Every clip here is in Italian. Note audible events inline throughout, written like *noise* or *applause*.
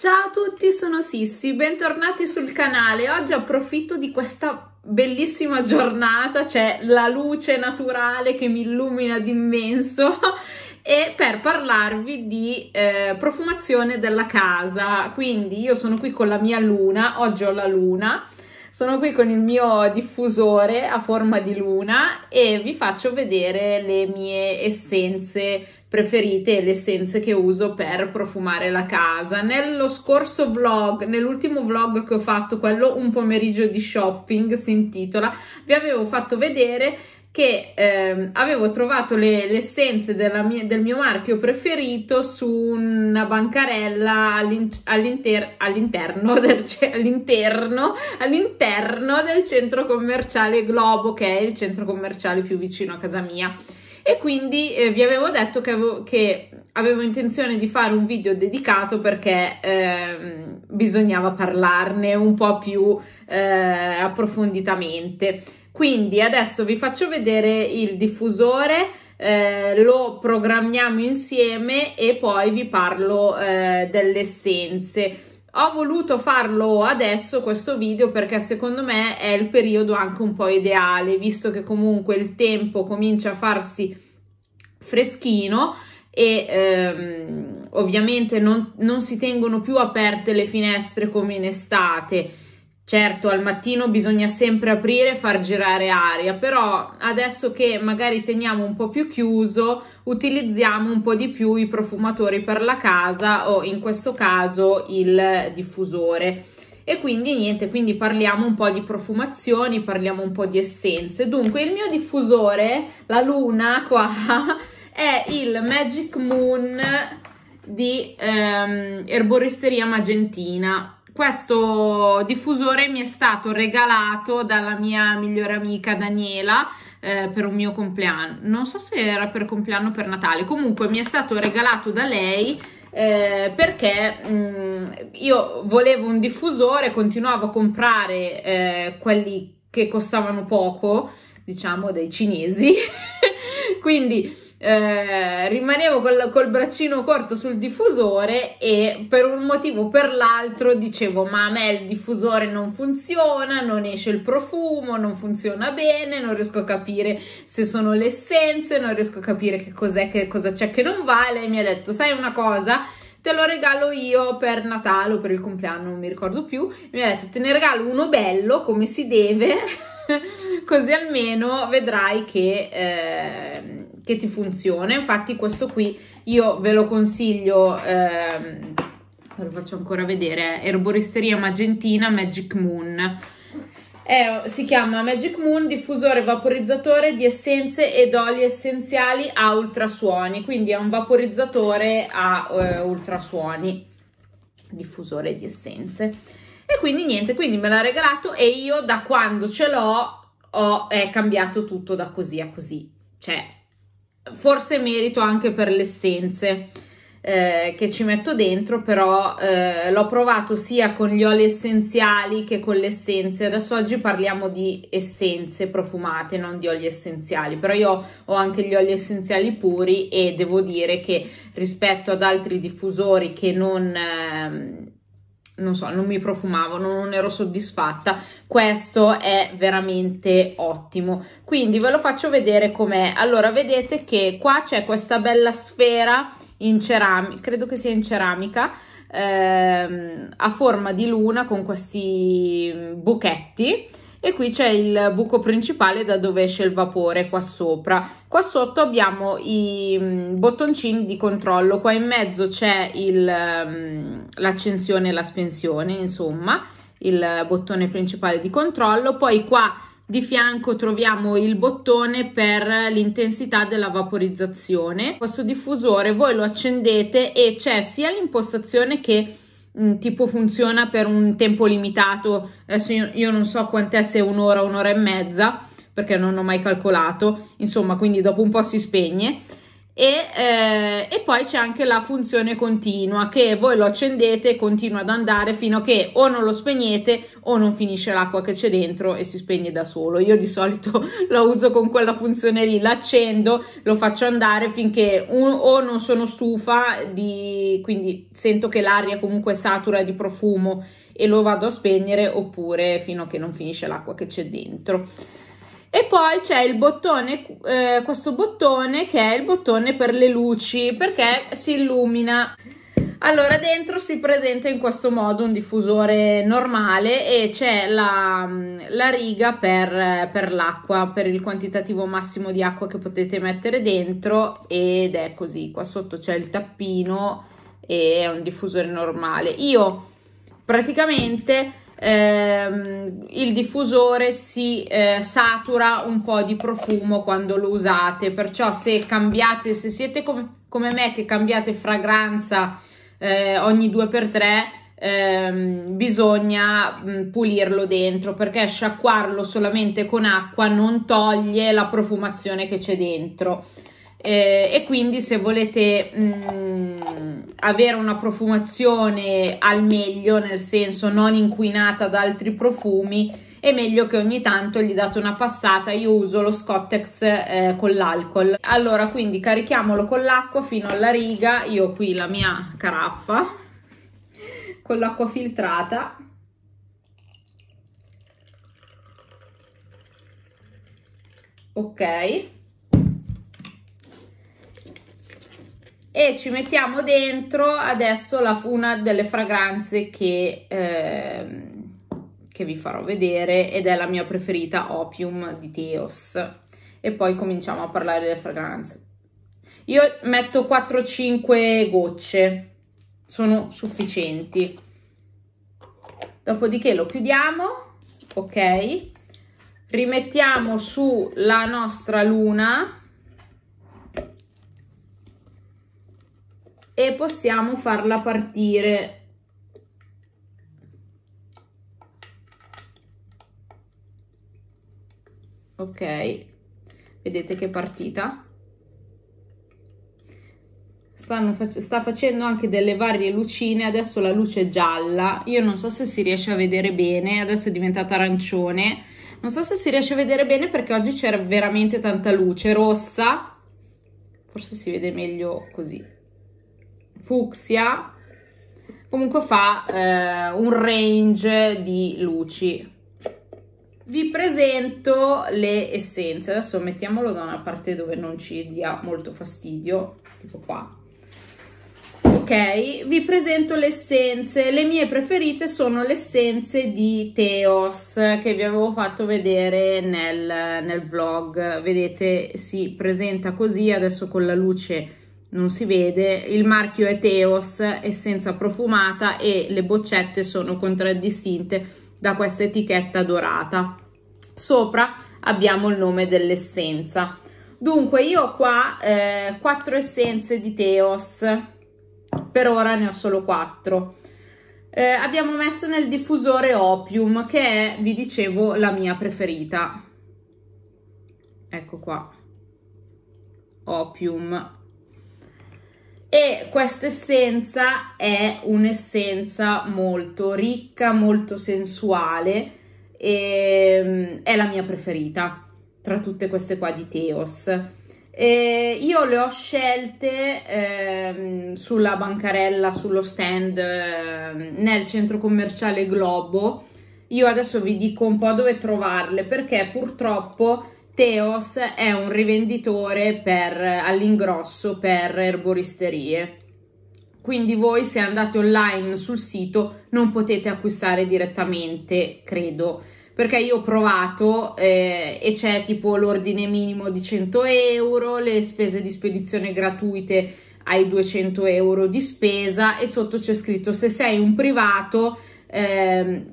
Ciao a tutti, sono Sissi, bentornati sul canale. Oggi approfitto di questa bellissima giornata, c'è cioè la luce naturale che mi illumina d'immenso *laughs* e per parlarvi di eh, profumazione della casa. Quindi io sono qui con la mia luna, oggi ho la luna. Sono qui con il mio diffusore a forma di luna e vi faccio vedere le mie essenze preferite e le essenze che uso per profumare la casa. Nello scorso vlog, nell'ultimo vlog che ho fatto, quello un pomeriggio di shopping si intitola, vi avevo fatto vedere che ehm, avevo trovato le, le essenze mia, del mio marchio preferito su una bancarella all'in, all'inter, all'interno, del, all'interno, all'interno del centro commerciale Globo, che è il centro commerciale più vicino a casa mia e quindi eh, vi avevo detto che avevo, che avevo, intenzione di fare un video dedicato perché eh, bisognava parlarne un po' più eh, approfonditamente. Quindi adesso vi faccio vedere il diffusore, eh, lo programmiamo insieme e poi vi parlo eh, delle essenze ho voluto farlo adesso questo video perché secondo me è il periodo anche un po' ideale visto che comunque il tempo comincia a farsi freschino e ehm, ovviamente non, non si tengono più aperte le finestre come in estate Certo, al mattino bisogna sempre aprire e far girare aria, però adesso che magari teniamo un po' più chiuso, utilizziamo un po' di più i profumatori per la casa o in questo caso il diffusore. E quindi niente, quindi parliamo un po' di profumazioni, parliamo un po' di essenze. Dunque, il mio diffusore, la luna qua, *laughs* è il Magic Moon di ehm, Erboristeria Magentina questo diffusore mi è stato regalato dalla mia migliore amica Daniela eh, per un mio compleanno. Non so se era per compleanno o per Natale, comunque mi è stato regalato da lei. Eh, perché mh, mm, io volevo un diffusore, continuavo a comprare eh, quelli che costavano poco, diciamo dei cinesi, *laughs* quindi eh, rimanevo col, col, braccino corto sul diffusore e per un motivo o per l'altro dicevo ma a me il diffusore non funziona, non esce il profumo, non funziona bene, non riesco a capire se sono le essenze, non riesco a capire che cos'è, che cosa c'è che non vale e mi ha detto sai una cosa? Te lo regalo io per Natale o per il compleanno, non mi ricordo più. Mi ha detto: Te ne regalo uno bello come si deve, *laughs* così almeno vedrai che eh, che ti funziona. Infatti questo qui io ve lo consiglio, ehm, ve lo faccio ancora vedere, Erboristeria Magentina Magic Moon. È, si chiama Magic Moon diffusore vaporizzatore di essenze ed oli essenziali a ultrasuoni, quindi è un vaporizzatore a eh, ultrasuoni, diffusore di essenze. E quindi niente, quindi me l'ha regalato e io da quando ce l'ho ho, è cambiato tutto da così a così, cioè forse merito anche per le essenze eh, che ci metto dentro, però eh, l'ho provato sia con gli oli essenziali che con le essenze. Adesso oggi parliamo di essenze profumate, non di oli essenziali, però io ho anche gli oli essenziali puri e devo dire che rispetto ad altri diffusori che non... Eh, non so, non mi profumavo, non ero soddisfatta. Questo è veramente ottimo. Quindi ve lo faccio vedere com'è. Allora, vedete che qua c'è questa bella sfera in ceramica, credo che sia in ceramica, ehm, a forma di luna con questi buchetti e qui c'è il buco principale da dove esce il vapore qua sopra qua sotto abbiamo i mm, bottoncini di controllo qua in mezzo c'è mm, l'accensione e la spensione insomma il bottone principale di controllo poi qua di fianco troviamo il bottone per l'intensità della vaporizzazione questo diffusore voi lo accendete e c'è sia l'impostazione che Mm, tipo funziona per un tempo limitato, adesso io, io non so quant'è se un'ora, un'ora e mezza, perché non ho mai calcolato, insomma, quindi dopo un po' si spegne e, eh, e, poi c'è anche la funzione continua che voi lo accendete e continua ad andare fino a che o non lo spegnete o non finisce l'acqua che c'è dentro e si spegne da solo. Io di solito *laughs* lo uso con quella funzione lì, l'accendo, lo faccio andare finché un, o non sono stufa, di, quindi sento che l'aria comunque satura di profumo e lo vado a spegnere oppure fino a che non finisce l'acqua che c'è dentro e poi c'è il bottone, eh, questo bottone che è il bottone per le luci perché si illumina. Allora dentro si presenta in questo modo un diffusore normale e c'è la, la, riga per, per l'acqua, per il quantitativo massimo di acqua che potete mettere dentro ed è così, qua sotto c'è il tappino e è un diffusore normale. Io praticamente ehm, il diffusore si eh, satura un po' di profumo quando lo usate, perciò se cambiate, se siete com come me che cambiate fragranza eh, ogni 2x3, ehm, bisogna mh, mm, pulirlo dentro perché sciacquarlo solamente con acqua non toglie la profumazione che c'è dentro eh, e quindi se volete mh, mm, avere una profumazione al meglio, nel senso non inquinata da altri profumi, è meglio che ogni tanto gli date una passata. Io uso lo Scottex eh, con l'alcol. Allora, quindi carichiamolo con l'acqua fino alla riga. Io ho qui la mia caraffa con l'acqua filtrata. Ok, e ci mettiamo dentro adesso la, una delle fragranze che, eh, che vi farò vedere ed è la mia preferita Opium di Teos e poi cominciamo a parlare delle fragranze io metto 4-5 gocce sono sufficienti dopodiché lo chiudiamo ok rimettiamo sulla nostra luna e possiamo farla partire ok vedete che è partita Fac sta facendo anche delle varie lucine adesso la luce è gialla io non so se si riesce a vedere bene adesso è diventata arancione non so se si riesce a vedere bene perché oggi c'era veramente tanta luce rossa forse si vede meglio così fucsia, comunque fa eh, un range di luci. Vi presento le essenze, adesso mettiamolo da una parte dove non ci dia molto fastidio, tipo qua. Ok, vi presento le essenze, le mie preferite sono le essenze di Teos che vi avevo fatto vedere nel, nel vlog, vedete si presenta così, adesso con la luce non si vede, il marchio è Teos, essenza profumata e le boccette sono contraddistinte da questa etichetta dorata. Sopra abbiamo il nome dell'essenza. Dunque io ho qua eh, quattro essenze di Teos, per ora ne ho solo quattro. Eh, abbiamo messo nel diffusore Opium che è, vi dicevo, la mia preferita. Ecco qua, Opium questa essenza è un'essenza molto ricca, molto sensuale e ehm, è la mia preferita tra tutte queste qua di Teos. E io le ho scelte eh, sulla bancarella, sullo stand eh, nel centro commerciale Globo. Io adesso vi dico un po' dove trovarle perché purtroppo Teos è un rivenditore all'ingrosso per erboristerie quindi voi se andate online sul sito non potete acquistare direttamente, credo, perché io ho provato eh, e c'è tipo l'ordine minimo di 100 euro, le spese di spedizione gratuite ai 200 euro di spesa e sotto c'è scritto se sei un privato, eh,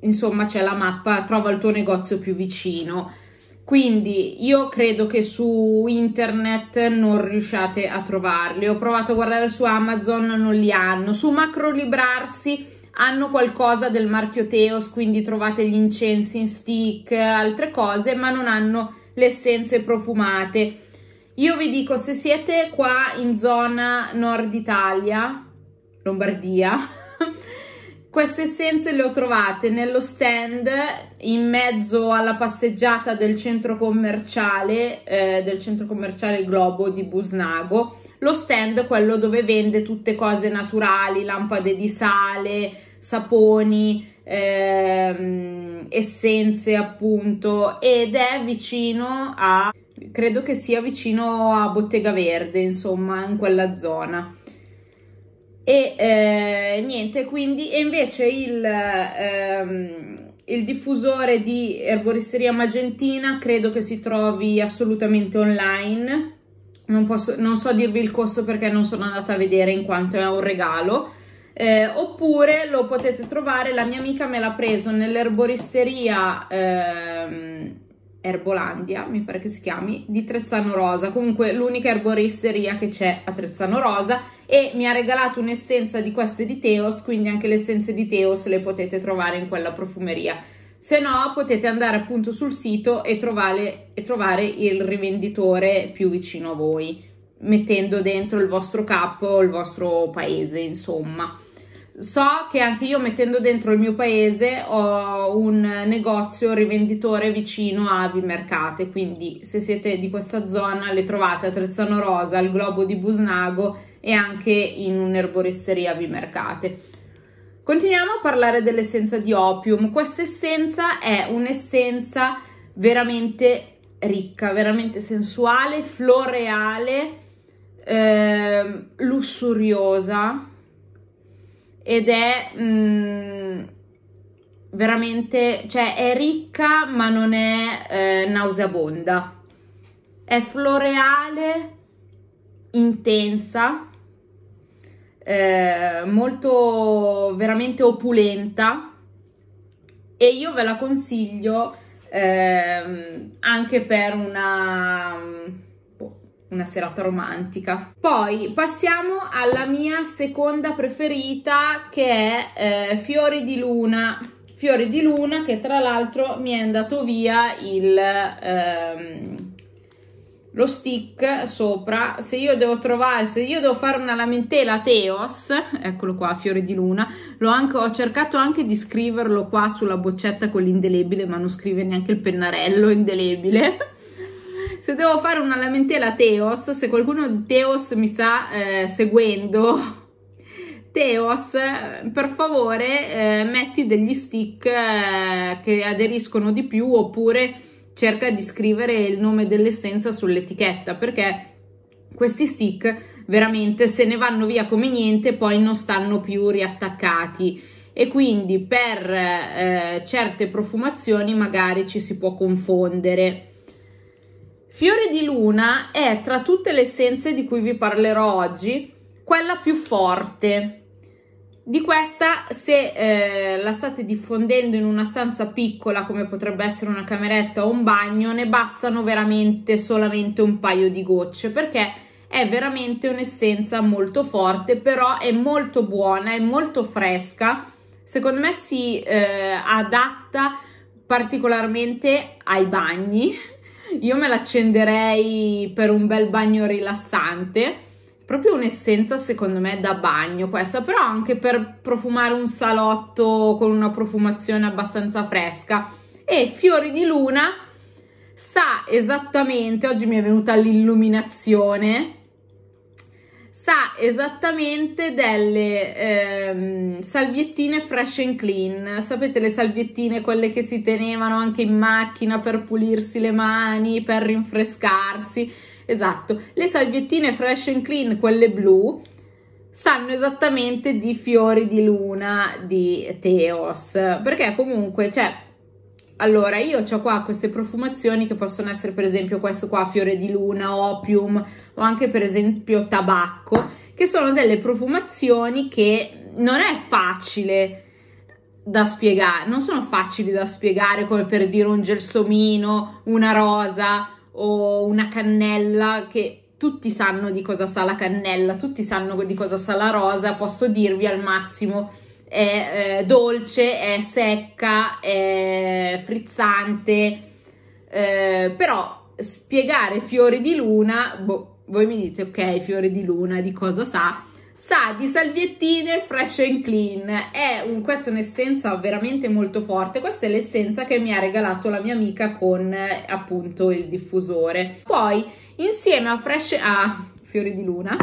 insomma c'è la mappa, trova il tuo negozio più vicino quindi io credo che su internet non riusciate a trovarli ho provato a guardare su Amazon non li hanno su Macro Librarsi hanno qualcosa del marchio Teos quindi trovate gli incensi in stick altre cose ma non hanno le essenze profumate io vi dico se siete qua in zona nord Italia Lombardia *laughs* Queste essenze le ho trovate nello stand in mezzo alla passeggiata del centro commerciale, eh, del centro commerciale Globo di Busnago. Lo stand, è quello dove vende tutte cose naturali, lampade di sale, saponi, ehm, essenze appunto, ed è vicino a, credo che sia vicino a Bottega Verde, insomma, in quella zona e eh, niente quindi e invece il, ehm, il diffusore di erboristeria magentina credo che si trovi assolutamente online non, posso, non so dirvi il costo perché non sono andata a vedere in quanto è un regalo eh, oppure lo potete trovare, la mia amica me l'ha preso nell'erboristeria ehm, Erbolandia, mi pare che si chiami, di Trezzano Rosa, comunque l'unica erboristeria che c'è a Trezzano Rosa e mi ha regalato un'essenza di queste di Teos, quindi anche le essenze di Teos le potete trovare in quella profumeria. Se no potete andare appunto sul sito e trovare, e trovare il rivenditore più vicino a voi, mettendo dentro il vostro capo, il vostro paese, insomma. So che anche io mettendo dentro il mio paese ho un negozio rivenditore vicino a Vimercate, quindi se siete di questa zona le trovate a Trezzano Rosa, al Globo di Busnago e anche in un'erboristeria a Vimercate. Continuiamo a parlare dell'essenza di opium. Questa essenza è un'essenza veramente ricca, veramente sensuale, floreale, eh, lussuriosa ed è mm, veramente, cioè è ricca ma non è eh, nauseabonda, è floreale, intensa, eh, molto veramente opulenta e io ve la consiglio eh, anche per una una serata romantica. Poi passiamo alla mia seconda preferita che è eh, Fiori di Luna. Fiori di Luna che tra l'altro mi è andato via il, ehm, lo stick sopra. Se io devo trovare, se io devo fare una lamentela a Teos, eccolo qua, Fiori di Luna, anche, ho cercato anche di scriverlo qua sulla boccetta con l'indelebile ma non scrive neanche il pennarello indelebile se devo fare una lamentela Teos, se qualcuno di Teos mi sta eh, seguendo, *laughs* Teos, per favore eh, metti degli stick eh, che aderiscono di più oppure cerca di scrivere il nome dell'essenza sull'etichetta perché questi stick veramente se ne vanno via come niente poi non stanno più riattaccati e quindi per eh, certe profumazioni magari ci si può confondere. Fiore di luna è tra tutte le essenze di cui vi parlerò oggi quella più forte. Di questa, se eh, la state diffondendo in una stanza piccola, come potrebbe essere una cameretta o un bagno, ne bastano veramente solamente un paio di gocce perché è veramente un'essenza molto forte, però è molto buona, è molto fresca. Secondo me si eh, adatta particolarmente ai bagni io me l'accenderei per un bel bagno rilassante, proprio un'essenza secondo me da bagno questa, però anche per profumare un salotto con una profumazione abbastanza fresca. E fiori di luna sa esattamente, oggi mi è venuta l'illuminazione, sa esattamente delle ehm, salviettine fresh and clean. Sapete le salviettine, quelle che si tenevano anche in macchina per pulirsi le mani, per rinfrescarsi? Esatto, le salviettine fresh and clean, quelle blu, sanno esattamente di fiori di luna di Teos, perché comunque, cioè, allora io ho qua queste profumazioni che possono essere per esempio questo qua fiore di luna, opium o anche per esempio tabacco che sono delle profumazioni che non è facile da spiegare, non sono facili da spiegare come per dire un gelsomino, una rosa o una cannella che tutti sanno di cosa sa la cannella, tutti sanno di cosa sa la rosa, posso dirvi al massimo è eh, dolce, è secca, è frizzante, eh, però spiegare fiori di luna, boh, voi mi dite ok, fiori di luna di cosa sa? Sa di salviettine fresh and clean, è un, questa è un'essenza veramente molto forte, questa è l'essenza che mi ha regalato la mia amica con eh, appunto il diffusore. Poi insieme a fresh... a Fiori di Luna.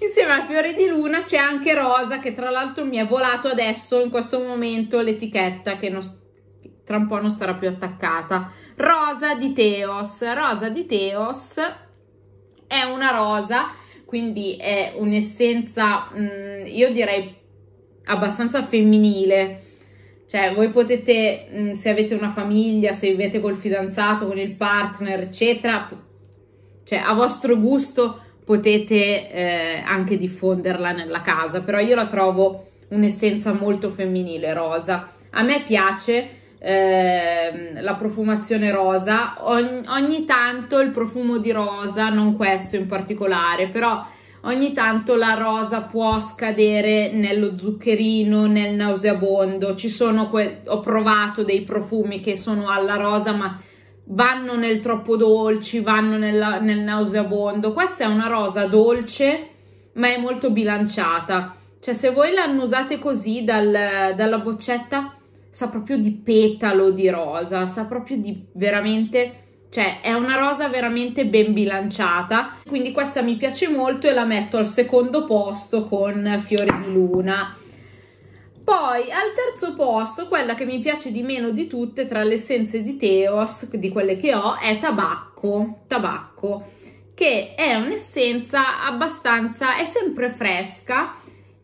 Insieme a Fiori di Luna c'è anche Rosa che tra l'altro mi è volato adesso in questo momento l'etichetta che non, tra un po' non sarà più attaccata. Rosa di Teos. Rosa di Teos è una rosa, quindi è un'essenza, mm, io direi, abbastanza femminile. Cioè, voi potete, mm, se avete una famiglia, se vivete col fidanzato, con il partner, eccetera, cioè a vostro gusto potete eh, anche diffonderla nella casa, però io la trovo un'essenza molto femminile rosa. A me piace eh, la profumazione rosa, ogni, ogni tanto il profumo di rosa, non questo in particolare, però ogni tanto la rosa può scadere nello zuccherino, nel nauseabondo. Ci sono que- ho provato dei profumi che sono alla rosa, ma vanno nel troppo dolci, vanno nella, nel nauseabondo. Questa è una rosa dolce, ma è molto bilanciata. Cioè, se voi l'annusate così dal, dalla boccetta, sa proprio di petalo di rosa, sa proprio di veramente... Cioè, è una rosa veramente ben bilanciata. Quindi questa mi piace molto e la metto al secondo posto con Fiori di Luna poi al terzo posto, quella che mi piace di meno di tutte tra le essenze di Teos, di quelle che ho, è tabacco, tabacco, che è un'essenza abbastanza, è sempre fresca,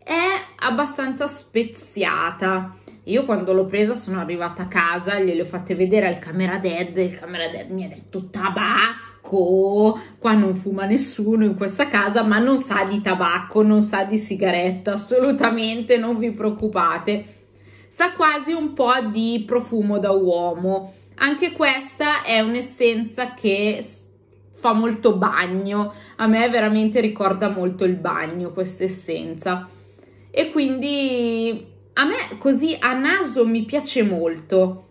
è abbastanza speziata. Io quando l'ho presa sono arrivata a casa, gliele ho fatte vedere al camera dead, il camera dead mi ha detto tabacco tabacco, qua non fuma nessuno in questa casa, ma non sa di tabacco, non sa di sigaretta, assolutamente non vi preoccupate. Sa quasi un po' di profumo da uomo. Anche questa è un'essenza che fa molto bagno, a me veramente ricorda molto il bagno questa essenza. E quindi a me così a naso mi piace molto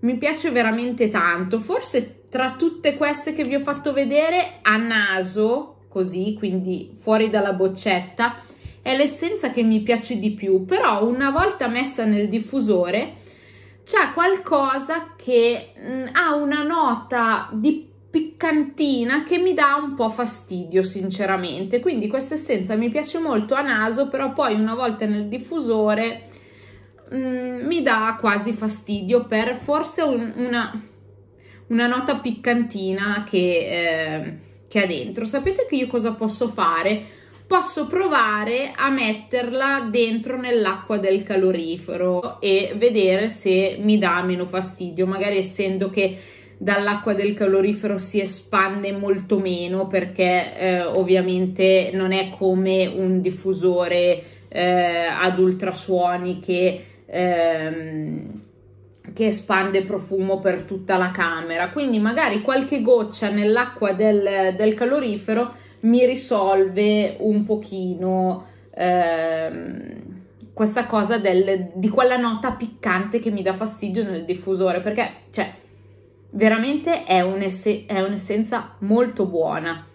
mi piace veramente tanto, forse tra tutte queste che vi ho fatto vedere, a naso, così, quindi fuori dalla boccetta, è l'essenza che mi piace di più, però una volta messa nel diffusore c'è qualcosa che mh, mm, ha una nota di piccantina che mi dà un po' fastidio sinceramente, quindi questa essenza mi piace molto a naso, però poi una volta nel diffusore mh, mm, mi dà quasi fastidio per forse un, una una nota piccantina che, eh, che ha dentro. Sapete che io cosa posso fare? Posso provare a metterla dentro nell'acqua del calorifero e vedere se mi dà meno fastidio, magari essendo che dall'acqua del calorifero si espande molto meno perché eh, ovviamente non è come un diffusore eh, ad ultrasuoni che ehm, che espande profumo per tutta la camera. Quindi magari qualche goccia nell'acqua del, del calorifero mi risolve un pochino ehm, questa cosa del, di quella nota piccante che mi dà fastidio nel diffusore perché cioè veramente è, un'esse, è un'essenza molto buona.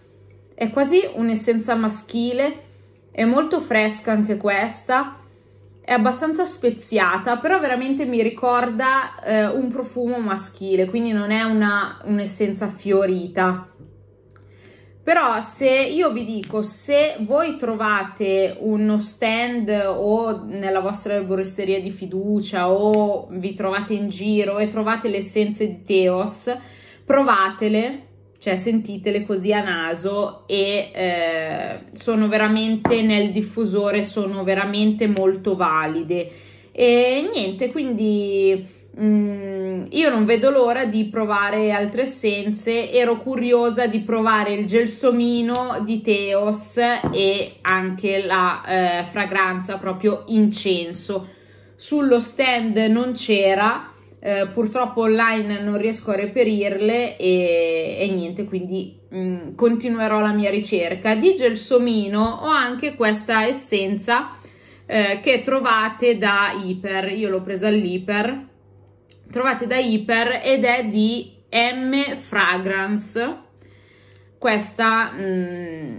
È quasi un'essenza maschile, è molto fresca anche questa è abbastanza speziata, però veramente mi ricorda eh, un profumo maschile, quindi non è un'essenza fiorita. Però se io vi dico, se voi trovate uno stand o nella vostra erboristeria di fiducia o vi trovate in giro e trovate le essenze di Teos, provatele cioè sentitele così a naso e eh, sono veramente nel diffusore, sono veramente molto valide. E niente, quindi mh, mm, io non vedo l'ora di provare altre essenze, ero curiosa di provare il gelsomino di Teos e anche la eh, fragranza proprio incenso. Sullo stand non c'era, eh, purtroppo online non riesco a reperirle e, e niente quindi mh, mm, continuerò la mia ricerca di gelsomino ho anche questa essenza eh, che trovate da Iper io l'ho presa all'Iper trovate da Iper ed è di M Fragrance questa mh, mm,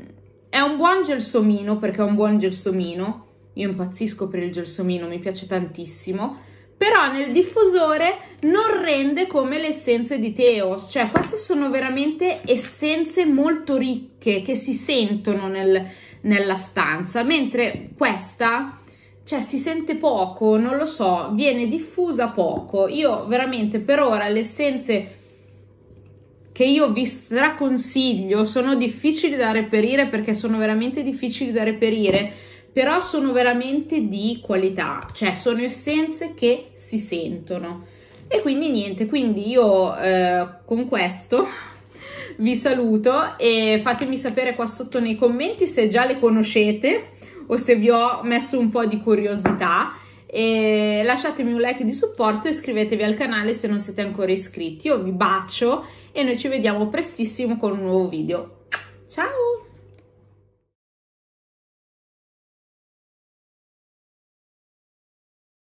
è un buon gelsomino perché è un buon gelsomino io impazzisco per il gelsomino mi piace tantissimo però nel diffusore non rende come le essenze di Teos, cioè queste sono veramente essenze molto ricche che si sentono nel, nella stanza, mentre questa cioè si sente poco, non lo so, viene diffusa poco. Io veramente per ora le essenze che io vi straconsiglio sono difficili da reperire perché sono veramente difficili da reperire però sono veramente di qualità, cioè sono essenze che si sentono. E quindi niente, quindi io eh, con questo *laughs* vi saluto e fatemi sapere qua sotto nei commenti se già le conoscete o se vi ho messo un po' di curiosità e lasciatemi un like di supporto e iscrivetevi al canale se non siete ancora iscritti. Io vi bacio e noi ci vediamo prestissimo con un nuovo video. Ciao!